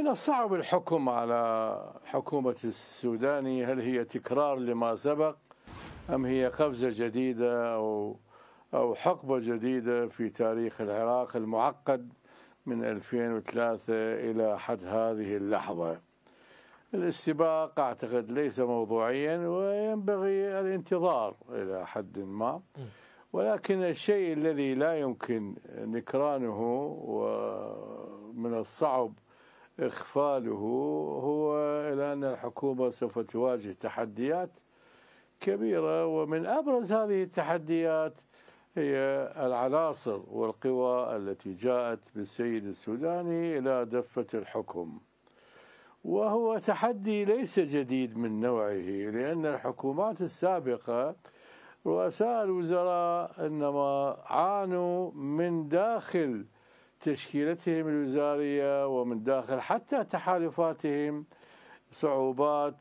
من الصعب الحكم على حكومة السوداني هل هي تكرار لما سبق أم هي قفزة جديدة أو أو حقبة جديدة في تاريخ العراق المعقد من 2003 إلى حد هذه اللحظة الاستباق أعتقد ليس موضوعيا وينبغي الانتظار إلى حد ما ولكن الشيء الذي لا يمكن نكرانه ومن الصعب إخفاله هو إلى أن الحكومة سوف تواجه تحديات كبيرة ومن أبرز هذه التحديات هي العناصر والقوى التي جاءت بالسيد السوداني إلى دفة الحكم وهو تحدي ليس جديد من نوعه لأن الحكومات السابقة رؤساء الوزراء إنما عانوا من داخل تشكيلتهم الوزارية ومن داخل حتى تحالفاتهم صعوبات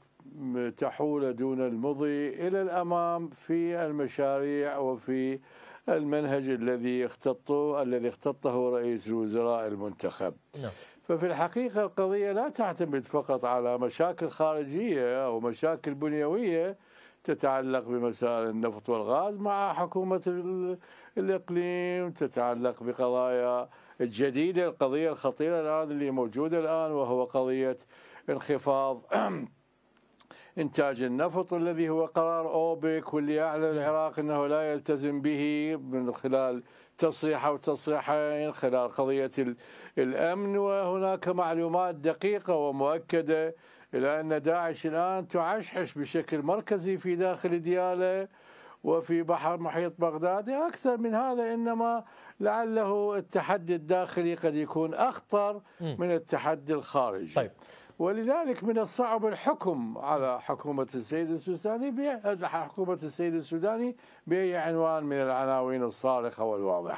تحول دون المضي إلى الأمام في المشاريع وفي المنهج الذي اختطه الذي اختطه رئيس الوزراء المنتخب نعم. ففي الحقيقة القضية لا تعتمد فقط على مشاكل خارجية أو مشاكل بنيوية تتعلق بمسائل النفط والغاز مع حكومة الإقليم تتعلق بقضايا الجديدة القضية الخطيرة الآن اللي موجودة الآن وهو قضية انخفاض إنتاج النفط الذي هو قرار أوبك واللي أعلن نعم. العراق أنه لا يلتزم به من خلال تصريح أو تصريحين خلال قضية الأمن وهناك معلومات دقيقة ومؤكدة إلى أن داعش الآن تعشحش بشكل مركزي في داخل دياله وفي بحر محيط بغداد أكثر من هذا إنما لعله التحدي الداخلي قد يكون أخطر من التحدي الخارجي طيب. ولذلك من الصعب الحكم على حكومة السيد السوداني حكومة السيد السوداني بأي عنوان من العناوين الصارخة والواضحة